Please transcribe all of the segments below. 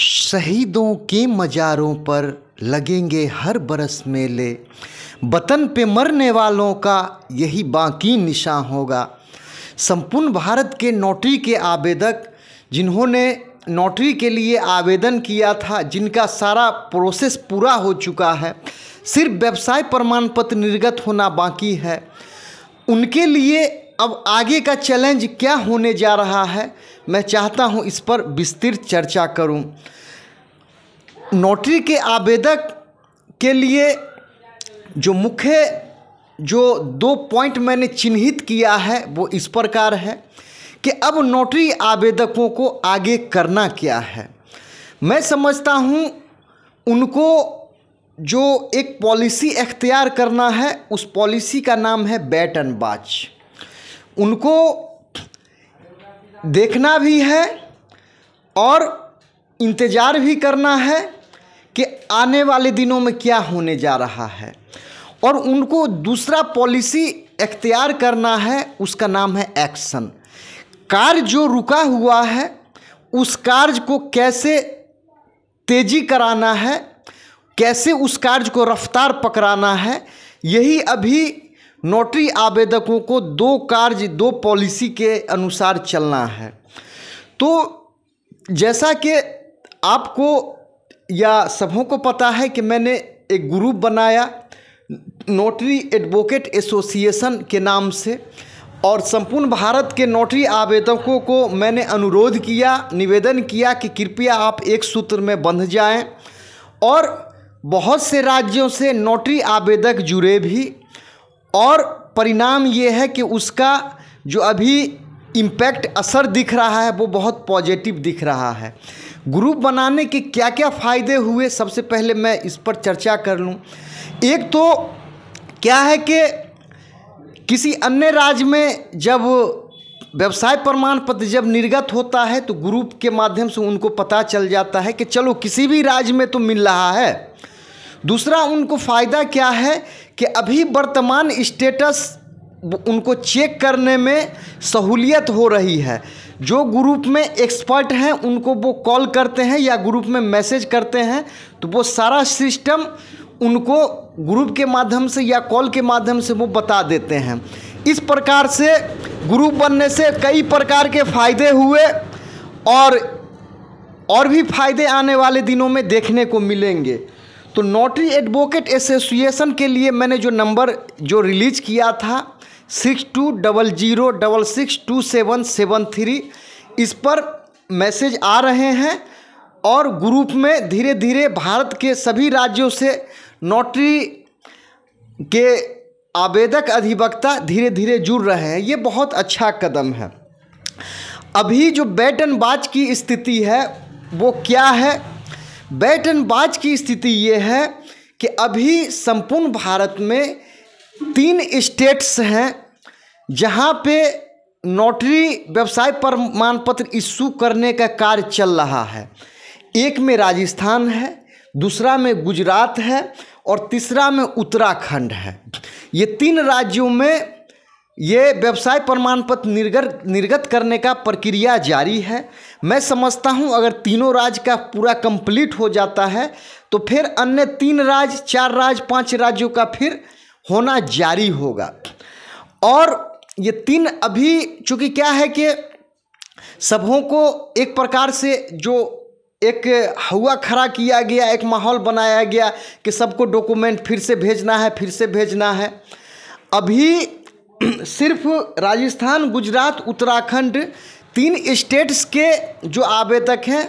शहीदों के मज़ारों पर लगेंगे हर बरस मेले वतन पे मरने वालों का यही बाकी निशान होगा संपूर्ण भारत के नोटरी के आवेदक जिन्होंने नोटरी के लिए आवेदन किया था जिनका सारा प्रोसेस पूरा हो चुका है सिर्फ व्यवसाय प्रमाण पत्र निर्गत होना बाकी है उनके लिए अब आगे का चैलेंज क्या होने जा रहा है मैं चाहता हूं इस पर विस्तृत चर्चा करूं नोटरी के आवेदक के लिए जो मुख्य जो दो पॉइंट मैंने चिन्हित किया है वो इस प्रकार है कि अब नोटरी आवेदकों को आगे करना क्या है मैं समझता हूँ उनको जो एक पॉलिसी अख्तियार करना है उस पॉलिसी का नाम है बैट एंड बाच उनको देखना भी है और इंतज़ार भी करना है कि आने वाले दिनों में क्या होने जा रहा है और उनको दूसरा पॉलिसी इख्तियार करना है उसका नाम है एक्शन कार्य जो रुका हुआ है उस कार्य को कैसे तेज़ी कराना है कैसे उस कार्य को रफ्तार पकड़ाना है यही अभी नोटरी आवेदकों को दो कार्य दो पॉलिसी के अनुसार चलना है तो जैसा कि आपको या सबों को पता है कि मैंने एक ग्रुप बनाया नोटरी एडवोकेट एसोसिएशन के नाम से और संपूर्ण भारत के नोटरी आवेदकों को मैंने अनुरोध किया निवेदन किया कि कृपया आप एक सूत्र में बंध जाएं और बहुत से राज्यों से नोटरी आवेदक जुड़े भी और परिणाम ये है कि उसका जो अभी इम्पैक्ट असर दिख रहा है वो बहुत पॉजिटिव दिख रहा है ग्रुप बनाने के क्या क्या फ़ायदे हुए सबसे पहले मैं इस पर चर्चा कर लूँ एक तो क्या है कि किसी अन्य राज्य में जब व्यवसाय प्रमाण पत्र जब निर्गत होता है तो ग्रुप के माध्यम से उनको पता चल जाता है कि चलो किसी भी राज्य में तो मिल रहा है दूसरा उनको फ़ायदा क्या है कि अभी वर्तमान स्टेटस उनको चेक करने में सहूलियत हो रही है जो ग्रुप में एक्सपर्ट हैं उनको वो कॉल करते हैं या ग्रुप में मैसेज करते हैं तो वो सारा सिस्टम उनको ग्रुप के माध्यम से या कॉल के माध्यम से वो बता देते हैं इस प्रकार से ग्रुप बनने से कई प्रकार के फ़ायदे हुए और और भी फ़ायदे आने वाले दिनों में देखने को मिलेंगे तो नोटरी एडवोकेट एसोसिएशन के लिए मैंने जो नंबर जो रिलीज किया था six two double zero double six two seven seven three इस पर मैसेज आ रहे हैं और ग्रुप में धीरे धीरे भारत के सभी राज्यों से नोटरी के आवेदक अधिवक्ता धीरे धीरे जुड़ रहे हैं ये बहुत अच्छा कदम है अभी जो बैट एंड बाज की स्थिति है वो क्या है बैट एंड बाज की स्थिति ये है कि अभी संपूर्ण भारत में तीन स्टेट्स हैं जहाँ पे नोटरी व्यवसाय प्रमाण पत्र इशू करने का कार्य चल रहा है एक में राजस्थान है दूसरा में गुजरात है और तीसरा में उत्तराखंड है ये तीन राज्यों में ये व्यवसाय प्रमाण पत्र निर्गत निर्गत करने का प्रक्रिया जारी है मैं समझता हूँ अगर तीनों राज्य का पूरा कंप्लीट हो जाता है तो फिर अन्य तीन राज्य चार राज्य पांच राज्यों का फिर होना जारी होगा और ये तीन अभी चूँकि क्या है कि सबों को एक प्रकार से जो एक हवा खड़ा किया गया एक माहौल बनाया गया कि सबको डॉक्यूमेंट फिर से भेजना है फिर से भेजना है अभी सिर्फ राजस्थान गुजरात उत्तराखंड तीन स्टेट्स के जो आवेदक हैं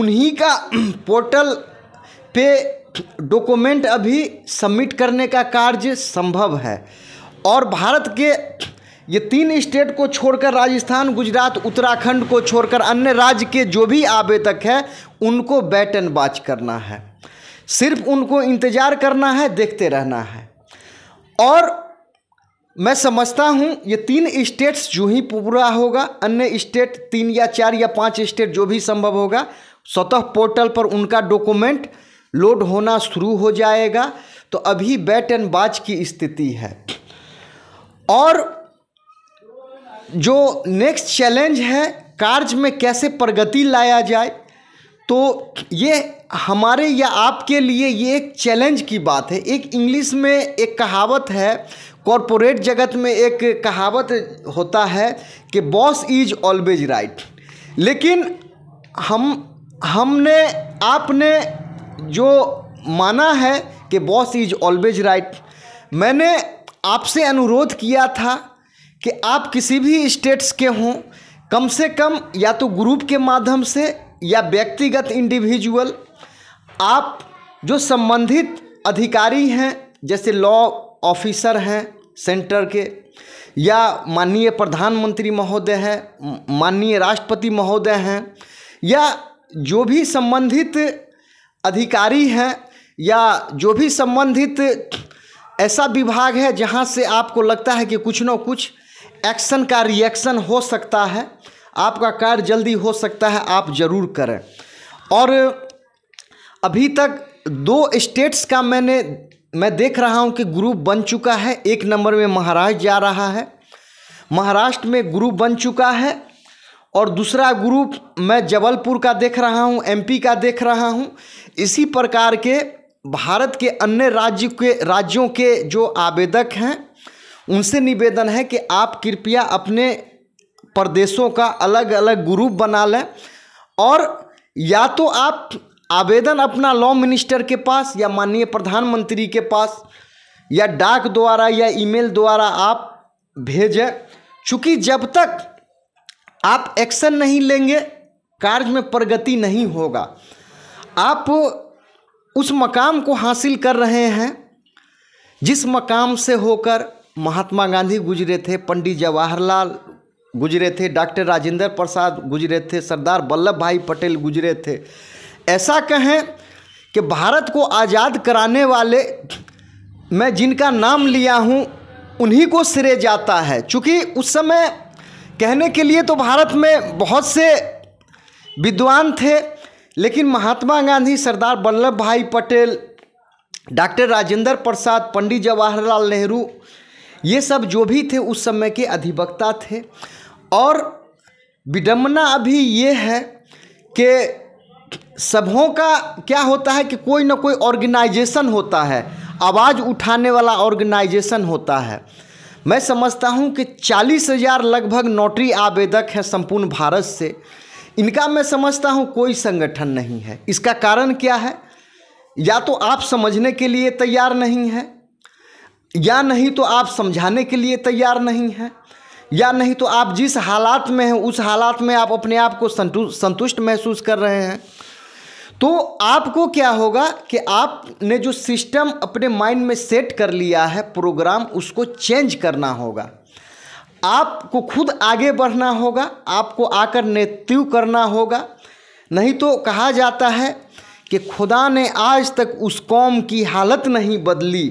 उन्हीं का पोर्टल पे डॉक्यूमेंट अभी सबमिट करने का कार्य संभव है और भारत के ये तीन स्टेट को छोड़कर राजस्थान गुजरात उत्तराखंड को छोड़कर अन्य राज्य के जो भी आवेदक हैं उनको बैट एंड बाच करना है सिर्फ उनको इंतज़ार करना है देखते रहना है और मैं समझता हूँ ये तीन स्टेट्स जो ही पूरा होगा अन्य स्टेट तीन या चार या पाँच स्टेट जो भी संभव होगा स्वतः पोर्टल पर उनका डॉक्यूमेंट लोड होना शुरू हो जाएगा तो अभी बैट एंड बाज की स्थिति है और जो नेक्स्ट चैलेंज है कार्य में कैसे प्रगति लाया जाए तो ये हमारे या आपके लिए ये एक चैलेंज की बात है एक इंग्लिश में एक कहावत है कॉरपोरेट जगत में एक कहावत होता है कि बॉस इज ऑलवेज राइट लेकिन हम हमने आपने जो माना है कि बॉस इज ऑलवेज राइट मैंने आपसे अनुरोध किया था कि आप किसी भी स्टेट्स के हों कम से कम या तो ग्रुप के माध्यम से या व्यक्तिगत इंडिविजुअल आप जो संबंधित अधिकारी हैं जैसे लॉ ऑफिसर हैं सेंटर के या माननीय प्रधानमंत्री महोदय हैं माननीय राष्ट्रपति महोदय हैं या जो भी संबंधित अधिकारी हैं या जो भी संबंधित ऐसा विभाग है जहाँ से आपको लगता है कि कुछ ना कुछ एक्शन का रिएक्शन हो सकता है आपका कार्य जल्दी हो सकता है आप ज़रूर करें और अभी तक दो स्टेट्स का मैंने मैं देख रहा हूँ कि ग्रुप बन चुका है एक नंबर में महाराष्ट्र जा रहा है महाराष्ट्र में ग्रुप बन चुका है और दूसरा ग्रुप मैं जबलपुर का देख रहा हूँ एमपी का देख रहा हूँ इसी प्रकार के भारत के अन्य राज्य के राज्यों के जो आवेदक हैं उनसे निवेदन है कि आप कृपया अपने प्रदेशों का अलग अलग ग्रुप बना लें और या तो आप आवेदन अपना लॉ मिनिस्टर के पास या माननीय प्रधानमंत्री के पास या डाक द्वारा या ईमेल द्वारा आप भेजें चूँकि जब तक आप एक्शन नहीं लेंगे कार्य में प्रगति नहीं होगा आप उस मकाम को हासिल कर रहे हैं जिस मकाम से होकर महात्मा गांधी गुजरे थे पंडित जवाहरलाल गुजरे थे डॉक्टर राजेंद्र प्रसाद गुजरे थे सरदार वल्लभ भाई पटेल गुजरे थे ऐसा कहें कि भारत को आज़ाद कराने वाले मैं जिनका नाम लिया हूँ उन्हीं को सिरे जाता है चूँकि उस समय कहने के लिए तो भारत में बहुत से विद्वान थे लेकिन महात्मा गांधी सरदार वल्लभ भाई पटेल डॉक्टर राजेंद्र प्रसाद पंडित जवाहरलाल नेहरू ये सब जो भी थे उस समय के अधिवक्ता थे और विडम्बना अभी ये है कि सबों का क्या होता है कि कोई ना कोई ऑर्गेनाइजेशन होता है आवाज़ उठाने वाला ऑर्गेनाइजेशन होता है मैं समझता हूँ कि चालीस हज़ार लगभग नोटरी आवेदक हैं संपूर्ण भारत से इनका मैं समझता हूँ कोई संगठन नहीं है इसका कारण क्या है या तो आप समझने के लिए तैयार नहीं हैं या नहीं तो आप समझाने के लिए तैयार नहीं हैं या नहीं तो आप जिस हालात में हैं उस हालात में आप अपने आप को संतुष्ट महसूस कर रहे हैं तो आपको क्या होगा कि आपने जो सिस्टम अपने माइंड में सेट कर लिया है प्रोग्राम उसको चेंज करना होगा आपको खुद आगे बढ़ना होगा आपको आकर नेतृत्व करना होगा नहीं तो कहा जाता है कि खुदा ने आज तक उस कौम की हालत नहीं बदली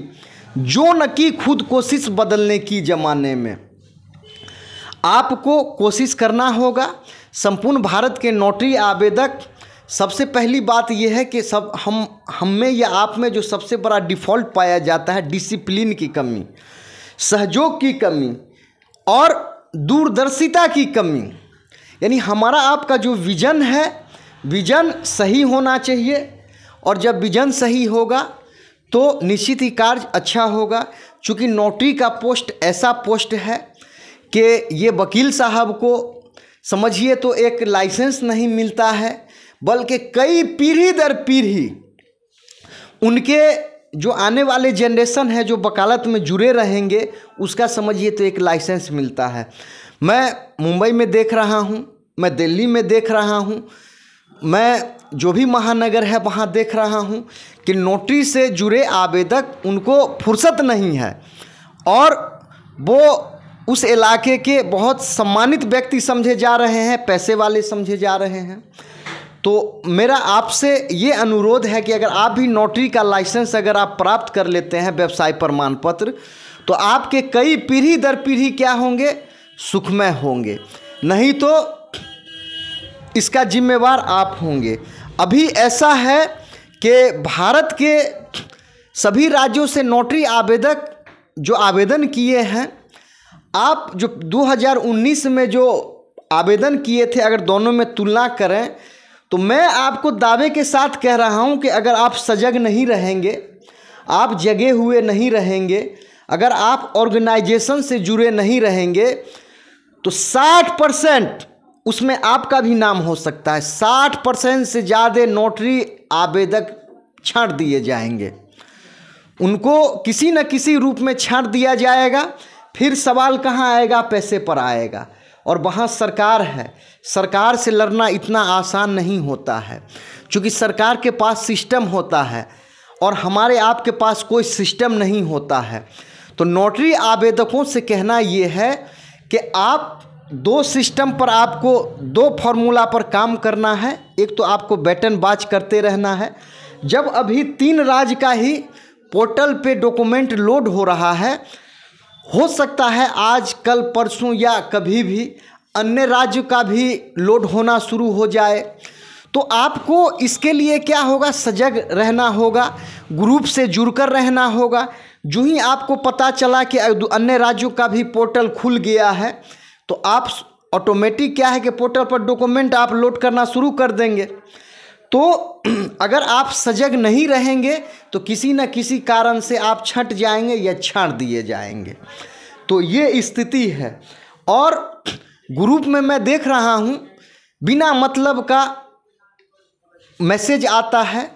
जो न की खुद कोशिश बदलने की ज़माने में आपको कोशिश करना होगा संपूर्ण भारत के नोटरी आवेदक सबसे पहली बात यह है कि सब हम हम में या आप में जो सबसे बड़ा डिफ़ॉल्ट पाया जाता है डिसिप्लिन की कमी सहयोग की कमी और दूरदर्शिता की कमी यानी हमारा आपका जो विज़न है विज़न सही होना चाहिए और जब विज़न सही होगा तो निश्चित ही कार्य अच्छा होगा क्योंकि नोटरी का पोस्ट ऐसा पोस्ट है कि ये वकील साहब को समझिए तो एक लाइसेंस नहीं मिलता है बल्कि कई पीढ़ी दर पीढ़ी उनके जो आने वाले जनरेशन है जो वकालत में जुड़े रहेंगे उसका समझिए तो एक लाइसेंस मिलता है मैं मुंबई में देख रहा हूँ मैं दिल्ली में देख रहा हूँ मैं जो भी महानगर है वहाँ देख रहा हूँ कि नोटरी से जुड़े आवेदक उनको फुर्सत नहीं है और वो उस इलाके के बहुत सम्मानित व्यक्ति समझे जा रहे हैं पैसे वाले समझे जा रहे हैं तो मेरा आपसे ये अनुरोध है कि अगर आप भी नोटरी का लाइसेंस अगर आप प्राप्त कर लेते हैं व्यवसाय प्रमाण पत्र तो आपके कई पीढ़ी दर पीढ़ी क्या होंगे सुखमय होंगे नहीं तो इसका जिम्मेवार आप होंगे अभी ऐसा है कि भारत के सभी राज्यों से नोटरी आवेदक जो आवेदन किए हैं आप जो 2019 में जो आवेदन किए थे अगर दोनों में तुलना करें तो मैं आपको दावे के साथ कह रहा हूँ कि अगर आप सजग नहीं रहेंगे आप जगे हुए नहीं रहेंगे अगर आप ऑर्गेनाइजेशन से जुड़े नहीं रहेंगे तो 60 परसेंट उसमें आपका भी नाम हो सकता है 60 परसेंट से ज़्यादा नोटरी आवेदक छाँट दिए जाएंगे उनको किसी न किसी रूप में छाँट दिया जाएगा फिर सवाल कहाँ आएगा पैसे पर आएगा और वहाँ सरकार है सरकार से लड़ना इतना आसान नहीं होता है क्योंकि सरकार के पास सिस्टम होता है और हमारे आपके पास कोई सिस्टम नहीं होता है तो नोटरी आवेदकों से कहना ये है कि आप दो सिस्टम पर आपको दो फार्मूला पर काम करना है एक तो आपको बैटन बाज करते रहना है जब अभी तीन राज्य का ही पोर्टल पे डॉक्यूमेंट लोड हो रहा है हो सकता है आज कल परसों या कभी भी अन्य राज्य का भी लोड होना शुरू हो जाए तो आपको इसके लिए क्या होगा सजग रहना होगा ग्रुप से जुड़कर रहना होगा जो ही आपको पता चला कि अन्य राज्यों का भी पोर्टल खुल गया है तो आप ऑटोमेटिक क्या है कि पोर्टल पर डॉक्यूमेंट आप लोड करना शुरू कर देंगे तो अगर आप सजग नहीं रहेंगे तो किसी न किसी कारण से आप छट जाएंगे या छाड़ दिए जाएंगे तो ये स्थिति है और ग्रुप में मैं देख रहा हूँ बिना मतलब का मैसेज आता है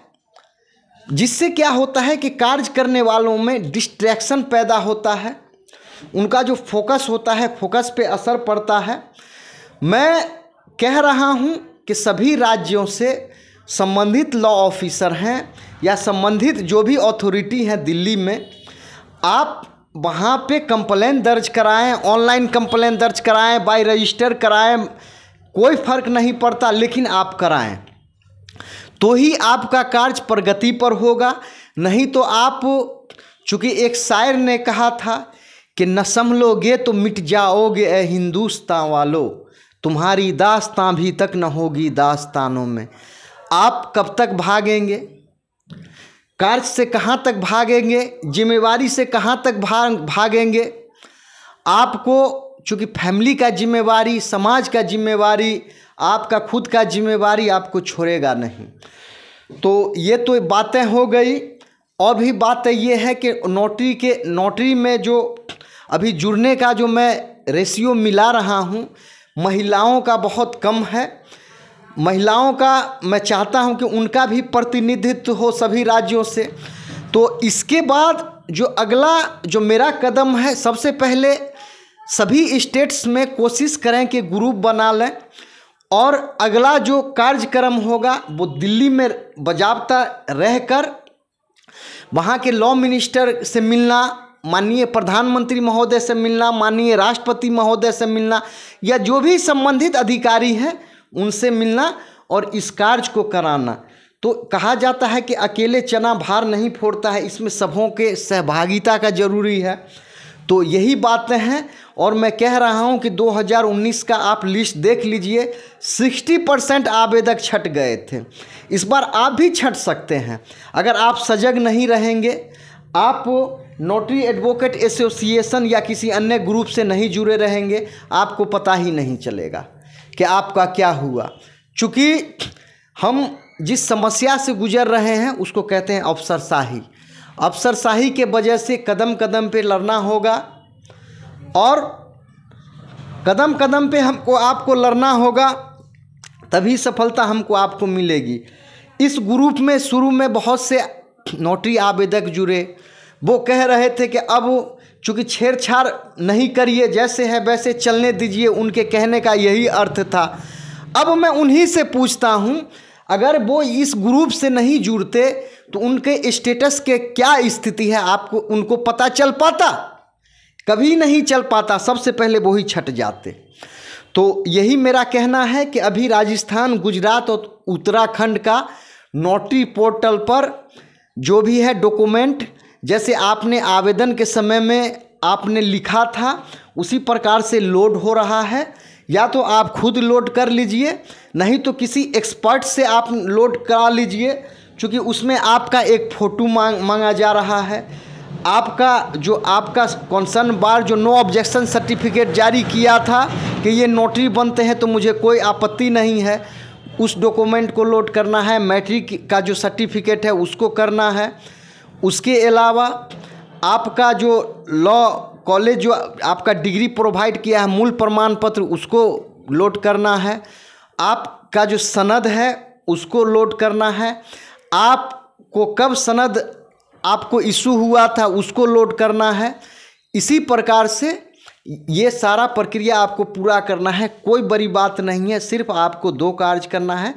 जिससे क्या होता है कि कार्य करने वालों में डिस्ट्रैक्शन पैदा होता है उनका जो फोकस होता है फोकस पे असर पड़ता है मैं कह रहा हूँ कि सभी राज्यों से संबंधित लॉ ऑफिसर हैं या संबंधित जो भी अथॉरिटी हैं दिल्ली में आप वहाँ पे कंप्लेन दर्ज कराएं ऑनलाइन कंप्लेन दर्ज कराएं बाय रजिस्टर कराएं कोई फर्क नहीं पड़ता लेकिन आप कराएं तो ही आपका कार्य प्रगति पर होगा नहीं तो आप चूँकि एक शायर ने कहा था कि न संभलोगे तो मिट जाओगे ए हिंदुस्तान वालों तुम्हारी दास्तां भी तक न होगी दास्तानों में आप कब तक भागेंगे कार्य से कहाँ तक भागेंगे जिम्मेवारी से कहाँ तक भाग भागेंगे आपको चूँकि फैमिली का जिम्मेवारी समाज का जिम्मेवारी आपका खुद का जिम्मेवारी आपको छोड़ेगा नहीं तो ये तो बातें हो गई और भी बात ये है कि नोटरी के नोटरी में जो अभी जुड़ने का जो मैं रेशियो मिला रहा हूँ महिलाओं का बहुत कम है महिलाओं का मैं चाहता हूं कि उनका भी प्रतिनिधित्व हो सभी राज्यों से तो इसके बाद जो अगला जो मेरा कदम है सबसे पहले सभी स्टेट्स में कोशिश करें कि ग्रुप बना लें और अगला जो कार्यक्रम होगा वो दिल्ली में बजाबता रहकर वहाँ के लॉ मिनिस्टर से मिलना माननीय प्रधानमंत्री महोदय से मिलना माननीय राष्ट्रपति महोदय से मिलना या जो भी संबंधित अधिकारी हैं उनसे मिलना और इस कार्य को कराना तो कहा जाता है कि अकेले चना भार नहीं फोड़ता है इसमें सबों के सहभागिता का जरूरी है तो यही बातें हैं और मैं कह रहा हूं कि 2019 का आप लिस्ट देख लीजिए 60 परसेंट आवेदक छट गए थे इस बार आप भी छट सकते हैं अगर आप सजग नहीं रहेंगे आप नोटरी एडवोकेट एसोसिएशन या किसी अन्य ग्रुप से नहीं जुड़े रहेंगे आपको पता ही नहीं चलेगा कि आपका क्या हुआ चूँकि हम जिस समस्या से गुजर रहे हैं उसको कहते हैं अफसरशाही अफसरशाही के वजह से कदम कदम पे लड़ना होगा और कदम कदम पे हमको आपको लड़ना होगा तभी सफलता हमको आपको मिलेगी इस ग्रुप में शुरू में बहुत से नोटरी आवेदक जुड़े वो कह रहे थे कि अब चूँकि छेड़छाड़ नहीं करिए जैसे है वैसे चलने दीजिए उनके कहने का यही अर्थ था अब मैं उन्हीं से पूछता हूँ अगर वो इस ग्रुप से नहीं जुड़ते तो उनके स्टेटस के क्या स्थिति है आपको उनको पता चल पाता कभी नहीं चल पाता सबसे पहले वही छट जाते तो यही मेरा कहना है कि अभी राजस्थान गुजरात और उत्तराखंड का नोटरी पोर्टल पर जो भी है डॉक्यूमेंट जैसे आपने आवेदन के समय में आपने लिखा था उसी प्रकार से लोड हो रहा है या तो आप खुद लोड कर लीजिए नहीं तो किसी एक्सपर्ट से आप लोड करा लीजिए क्योंकि उसमें आपका एक फ़ोटो मांग मांगा जा रहा है आपका जो आपका कंसर्न बार जो नो ऑब्जेक्शन सर्टिफिकेट जारी किया था कि ये नोटरी बनते हैं तो मुझे कोई आपत्ति नहीं है उस डॉक्यूमेंट को लोड करना है मैट्रिक का जो सर्टिफिकेट है उसको करना है उसके अलावा आपका जो लॉ कॉलेज जो आपका डिग्री प्रोवाइड किया है मूल प्रमाण पत्र उसको लोड करना है आपका जो सनद है उसको लोड करना है आपको कब सनद आपको इशू हुआ था उसको लोड करना है इसी प्रकार से ये सारा प्रक्रिया आपको पूरा करना है कोई बड़ी बात नहीं है सिर्फ आपको दो कार्य करना है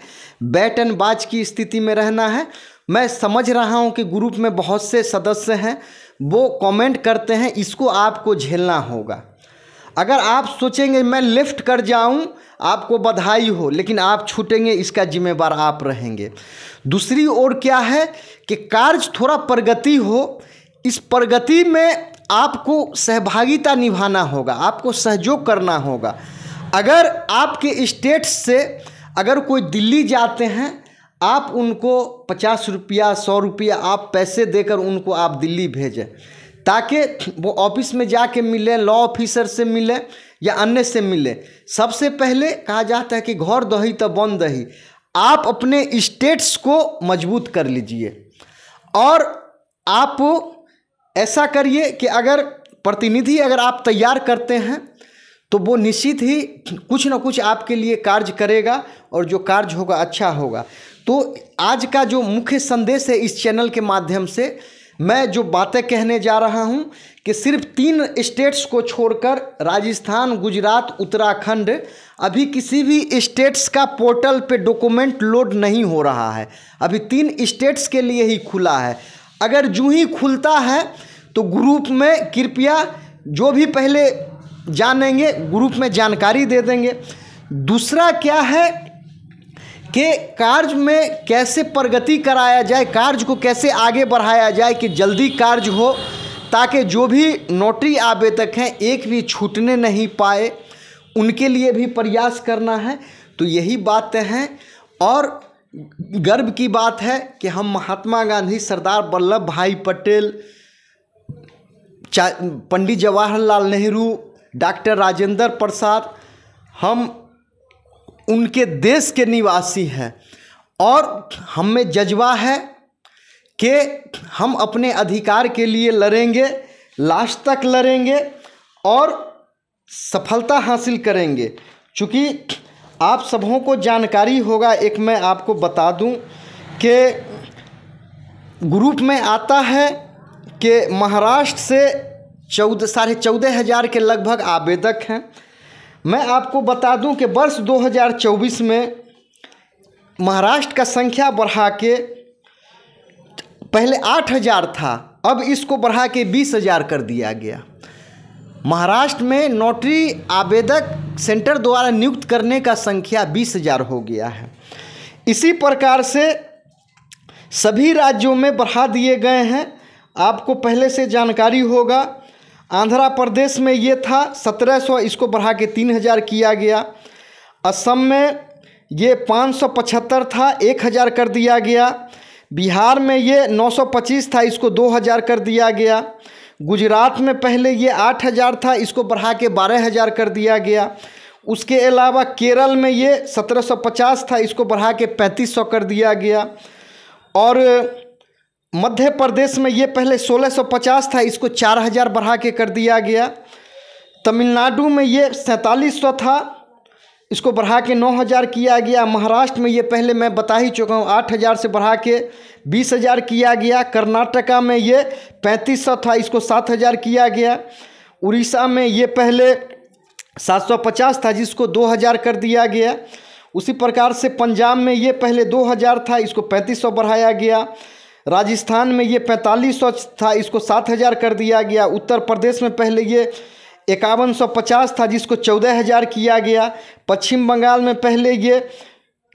बैट एंड बाज की स्थिति में रहना है मैं समझ रहा हूँ कि ग्रुप में बहुत से सदस्य हैं वो कमेंट करते हैं इसको आपको झेलना होगा अगर आप सोचेंगे मैं लेफ़्ट कर जाऊं आपको बधाई हो लेकिन आप छूटेंगे इसका जिम्मेवार आप रहेंगे दूसरी ओर क्या है कि कार्य थोड़ा प्रगति हो इस प्रगति में आपको सहभागिता निभाना होगा आपको सहयोग करना होगा अगर आपके स्टेट से अगर कोई दिल्ली जाते हैं आप उनको पचास रुपया सौ रुपया आप पैसे देकर उनको आप दिल्ली भेजें ताकि वो ऑफिस में जाके मिलें लॉ ऑफिसर से मिलें या अन्य से मिलें सबसे पहले कहा जाता है कि घर दही तो बन दही आप अपने स्टेट्स को मजबूत कर लीजिए और आप ऐसा करिए कि अगर प्रतिनिधि अगर आप तैयार करते हैं तो वो निश्चित ही कुछ ना कुछ आपके लिए कार्य करेगा और जो कार्य होगा अच्छा होगा तो आज का जो मुख्य संदेश है इस चैनल के माध्यम से मैं जो बातें कहने जा रहा हूं कि सिर्फ तीन स्टेट्स को छोड़कर राजस्थान गुजरात उत्तराखंड अभी किसी भी स्टेट्स का पोर्टल पे डॉक्यूमेंट लोड नहीं हो रहा है अभी तीन स्टेट्स के लिए ही खुला है अगर जूँ ही खुलता है तो ग्रुप में कृपया जो भी पहले जानेंगे ग्रुप में जानकारी दे देंगे दूसरा क्या है के कार्य में कैसे प्रगति कराया जाए कार्य को कैसे आगे बढ़ाया जाए कि जल्दी कार्य हो ताकि जो भी नोटरी आवेदक हैं एक भी छूटने नहीं पाए उनके लिए भी प्रयास करना है तो यही बातें हैं और गर्व की बात है कि हम महात्मा गांधी सरदार वल्लभ भाई पटेल पंडित जवाहरलाल नेहरू डॉक्टर राजेंद्र प्रसाद हम उनके देश के निवासी हैं और हम में जज्बा है कि हम अपने अधिकार के लिए लड़ेंगे लास्ट तक लड़ेंगे और सफलता हासिल करेंगे चूँकि आप सबों को जानकारी होगा एक मैं आपको बता दूं कि ग्रुप में आता है कि महाराष्ट्र से चौदह साढ़े चौदह हज़ार के लगभग आवेदक हैं मैं आपको बता दूं कि वर्ष 2024 में महाराष्ट्र का संख्या बढ़ा के पहले आठ हज़ार था अब इसको बढ़ा के बीस हज़ार कर दिया गया महाराष्ट्र में नोटरी आवेदक सेंटर द्वारा नियुक्त करने का संख्या बीस हज़ार हो गया है इसी प्रकार से सभी राज्यों में बढ़ा दिए गए हैं आपको पहले से जानकारी होगा आंध्र प्रदेश में ये था सत्रह सौ इसको बढ़ा के तीन हज़ार किया गया असम में ये पाँच सौ पचहत्तर था एक हज़ार कर दिया गया बिहार में ये नौ सौ पच्चीस था इसको दो हज़ार कर दिया गया गुजरात में पहले ये आठ हज़ार था इसको बढ़ा के बारह हज़ार कर दिया गया उसके अलावा केरल में ये सत्रह सौ पचास था इसको बढ़ा के पैंतीस सौ कर दिया गया और मध्य प्रदेश में ये पहले 1650 था इसको 4000 बढ़ा के कर दिया गया तमिलनाडु में ये सैंतालीस सौ था इसको बढ़ा के नौ हज़ार किया गया महाराष्ट्र में ये पहले मैं बता ही चुका हूँ आठ हज़ार से बढ़ा के बीस हज़ार किया गया कर्नाटका में ये पैंतीस सौ था इसको सात हज़ार किया गया उड़ीसा में ये पहले सात सौ पचास था जिसको दो हज़ार कर दिया गया उसी प्रकार से पंजाब में ये पहले दो हज़ार था इसको पैंतीस सौ बढ़ाया गया राजस्थान में ये पैंतालीस सौ था इसको सात हज़ार कर दिया गया उत्तर प्रदेश में पहले ये इक्यावन सौ पचास था जिसको चौदह हज़ार किया गया पश्चिम बंगाल में पहले ये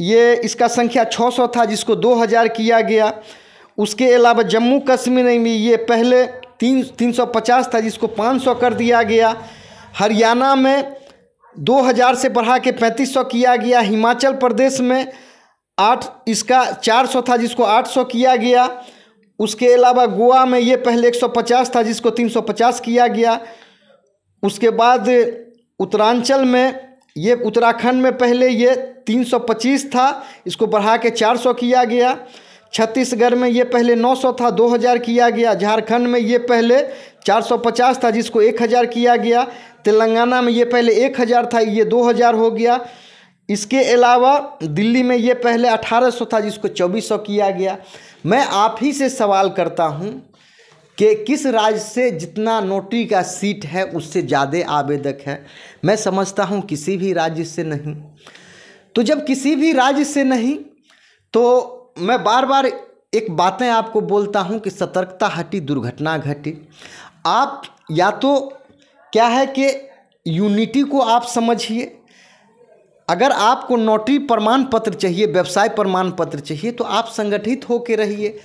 ये इसका संख्या छः सौ था जिसको दो हज़ार किया गया उसके अलावा जम्मू कश्मीर में ये पहले तीन तीन सौ पचास था जिसको पाँच सौ कर दिया गया हरियाणा में दो हज़ार से बढ़ा के पैंतीस सौ किया गया हिमाचल प्रदेश में आठ इसका चार सौ था जिसको आठ सौ किया गया उसके अलावा गोवा में ये पहले एक सौ पचास था जिसको तीन सौ पचास किया गया उसके बाद उत्तरांचल में ये उत्तराखंड में पहले ये तीन सौ पच्चीस था इसको बढ़ा के चार सौ किया गया छत्तीसगढ़ में ये पहले 900 था 2000 किया गया झारखंड में ये पहले 450 था जिसको 1000 किया गया तेलंगाना में ये पहले 1000 था ये 2000 हो गया इसके अलावा दिल्ली में ये पहले 1800 था जिसको 2400 किया गया मैं आप ही से सवाल करता हूँ कि किस राज्य से जितना नोटरी का सीट है उससे ज़्यादा आवेदक है मैं समझता हूँ किसी भी राज्य से नहीं तो जब किसी भी राज्य से नहीं तो मैं बार बार एक बातें आपको बोलता हूँ कि सतर्कता हटी दुर्घटना घटी आप या तो क्या है कि यूनिटी को आप समझिए अगर आपको नोटरी प्रमाण पत्र चाहिए व्यवसाय प्रमाण पत्र चाहिए तो आप संगठित होकर रहिए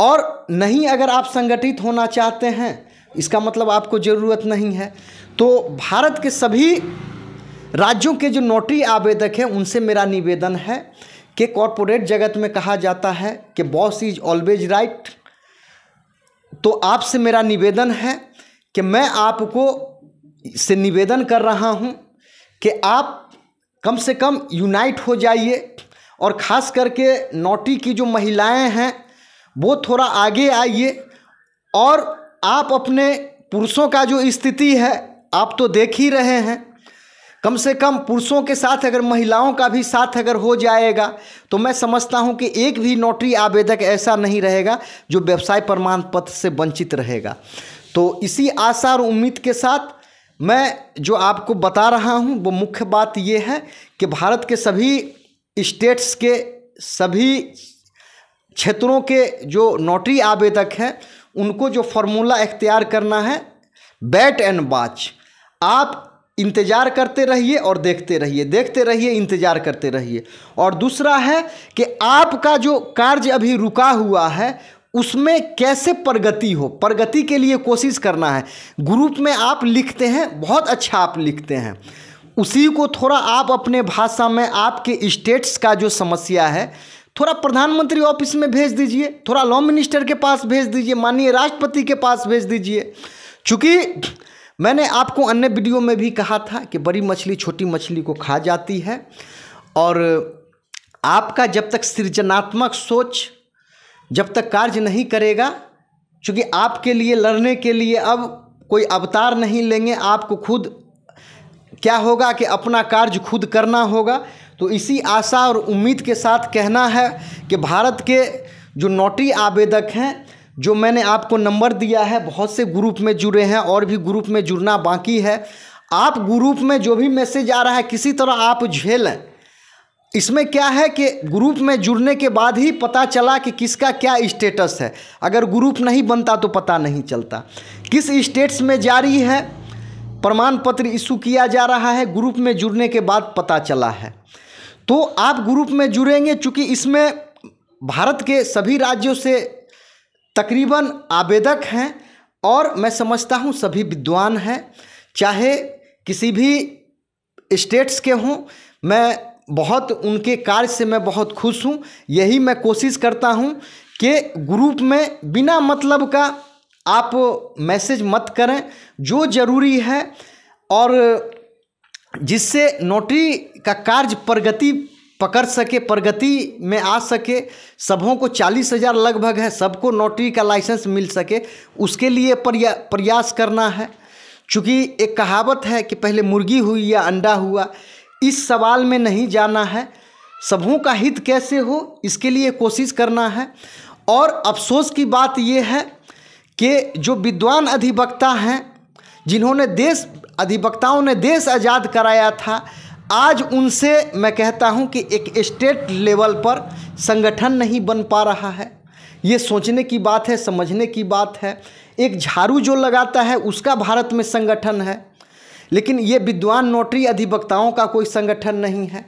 और नहीं अगर आप संगठित होना चाहते हैं इसका मतलब आपको ज़रूरत नहीं है तो भारत के सभी राज्यों के जो नोटरी आवेदक हैं उनसे मेरा निवेदन है कि कॉरपोरेट जगत में कहा जाता है कि बॉस इज ऑलवेज राइट तो आपसे मेरा निवेदन है कि मैं आपको से निवेदन कर रहा हूं कि आप कम से कम यूनाइट हो जाइए और ख़ास करके नोटी की जो महिलाएं हैं वो थोड़ा आगे आइए और आप अपने पुरुषों का जो स्थिति है आप तो देख ही रहे हैं कम से कम पुरुषों के साथ अगर महिलाओं का भी साथ अगर हो जाएगा तो मैं समझता हूं कि एक भी नोटरी आवेदक ऐसा नहीं रहेगा जो व्यवसाय प्रमाण पत्र से वंचित रहेगा तो इसी आशा और उम्मीद के साथ मैं जो आपको बता रहा हूँ वो मुख्य बात ये है कि भारत के सभी स्टेट्स के सभी क्षेत्रों के जो नोटरी आवेदक हैं उनको जो फार्मूला इख्तियार करना है बैट एंड बाच आप इंतज़ार करते रहिए और देखते रहिए देखते रहिए इंतज़ार करते रहिए और दूसरा है कि आपका जो कार्य अभी रुका हुआ है उसमें कैसे प्रगति हो प्रगति के लिए कोशिश करना है ग्रुप में आप लिखते हैं बहुत अच्छा आप लिखते हैं उसी को थोड़ा आप अपने भाषा में आपके स्टेट्स का जो समस्या है थोड़ा प्रधानमंत्री ऑफिस में भेज दीजिए थोड़ा लॉ मिनिस्टर के पास भेज दीजिए माननीय राष्ट्रपति के पास भेज दीजिए चूँकि मैंने आपको अन्य वीडियो में भी कहा था कि बड़ी मछली छोटी मछली को खा जाती है और आपका जब तक सृजनात्मक सोच जब तक कार्य नहीं करेगा चूँकि आपके लिए लड़ने के लिए अब कोई अवतार नहीं लेंगे आपको खुद क्या होगा कि अपना कार्य खुद करना होगा तो इसी आशा और उम्मीद के साथ कहना है कि भारत के जो नोटरी आवेदक हैं जो मैंने आपको नंबर दिया है बहुत से ग्रुप में जुड़े हैं और भी ग्रुप में जुड़ना बाकी है आप ग्रुप में जो भी मैसेज आ रहा है किसी तरह आप झेलें इसमें क्या है कि ग्रुप में जुड़ने के बाद ही पता चला कि किसका क्या स्टेटस है अगर ग्रुप नहीं बनता तो पता नहीं चलता किस स्टेट्स में जारी है प्रमाण पत्र इशू किया जा रहा है ग्रुप में जुड़ने के बाद पता चला है तो आप ग्रुप में जुड़ेंगे चूँकि इसमें भारत के सभी राज्यों से तकरीबन आवेदक हैं और मैं समझता हूँ सभी विद्वान हैं चाहे किसी भी स्टेट्स के हों मैं बहुत उनके कार्य से मैं बहुत खुश हूँ यही मैं कोशिश करता हूँ कि ग्रुप में बिना मतलब का आप मैसेज मत करें जो ज़रूरी है और जिससे नोटरी का कार्य प्रगति पकड़ सके प्रगति में आ सके सबों को चालीस हज़ार लगभग है सबको नोटरी का लाइसेंस मिल सके उसके लिए प्रया, प्रयास करना है चूँकि एक कहावत है कि पहले मुर्गी हुई या अंडा हुआ इस सवाल में नहीं जाना है सबों का हित कैसे हो इसके लिए कोशिश करना है और अफसोस की बात यह है कि जो विद्वान अधिवक्ता हैं जिन्होंने देश अधिवक्ताओं ने देश आज़ाद कराया था आज उनसे मैं कहता हूं कि एक स्टेट लेवल पर संगठन नहीं बन पा रहा है ये सोचने की बात है समझने की बात है एक झाड़ू जो लगाता है उसका भारत में संगठन है लेकिन ये विद्वान नोटरी अधिवक्ताओं का कोई संगठन नहीं है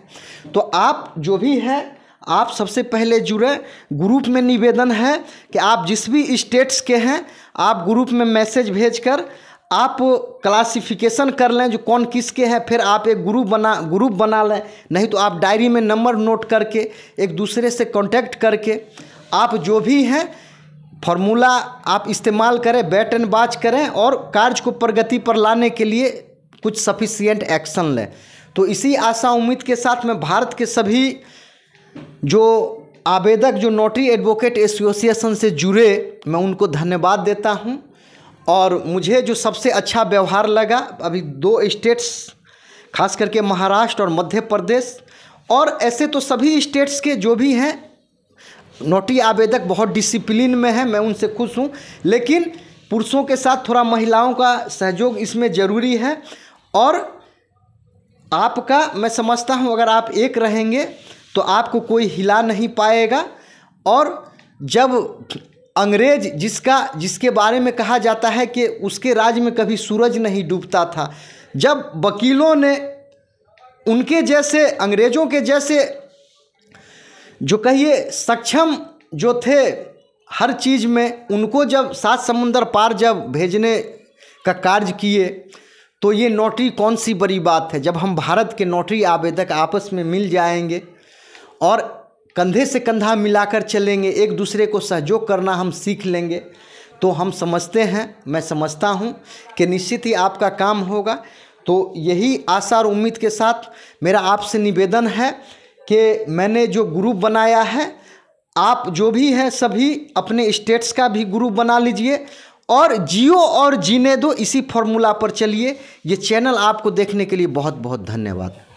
तो आप जो भी है आप सबसे पहले जुड़े ग्रुप में निवेदन है कि आप जिस भी स्टेट्स के हैं आप ग्रुप में मैसेज भेजकर आप क्लासिफिकेशन कर लें जो कौन किसके हैं फिर आप एक ग्रुप बना ग्रुप बना लें नहीं तो आप डायरी में नंबर नोट करके एक दूसरे से कांटेक्ट करके आप जो भी हैं फॉर्मूला आप इस्तेमाल करें बैट एंड बाच करें और कार्य को प्रगति पर लाने के लिए कुछ सफिशियंट एक्शन लें तो इसी आशा उम्मीद के साथ मैं भारत के सभी जो आवेदक जो नोटरी एडवोकेट एसोसिएशन से जुड़े मैं उनको धन्यवाद देता हूं और मुझे जो सबसे अच्छा व्यवहार लगा अभी दो स्टेट्स खास करके महाराष्ट्र और मध्य प्रदेश और ऐसे तो सभी स्टेट्स के जो भी हैं नोटरी आवेदक बहुत डिसिप्लिन में है मैं उनसे खुश हूँ लेकिन पुरुषों के साथ थोड़ा महिलाओं का सहयोग इसमें ज़रूरी है और आपका मैं समझता हूँ अगर आप एक रहेंगे तो आपको कोई हिला नहीं पाएगा और जब अंग्रेज जिसका जिसके बारे में कहा जाता है कि उसके राज्य में कभी सूरज नहीं डूबता था जब वकीलों ने उनके जैसे अंग्रेज़ों के जैसे जो कहिए सक्षम जो थे हर चीज़ में उनको जब सात समुंदर पार जब भेजने का कार्य किए तो ये नोटरी कौन सी बड़ी बात है जब हम भारत के नोटरी आवेदक आपस में मिल जाएंगे और कंधे से कंधा मिलाकर चलेंगे एक दूसरे को सहयोग करना हम सीख लेंगे तो हम समझते हैं मैं समझता हूँ कि निश्चित ही आपका काम होगा तो यही आशा और उम्मीद के साथ मेरा आपसे निवेदन है कि मैंने जो ग्रुप बनाया है आप जो भी हैं सभी अपने स्टेट्स का भी ग्रुप बना लीजिए और जियो और जीने दो इसी फॉर्मूला पर चलिए ये चैनल आपको देखने के लिए बहुत बहुत धन्यवाद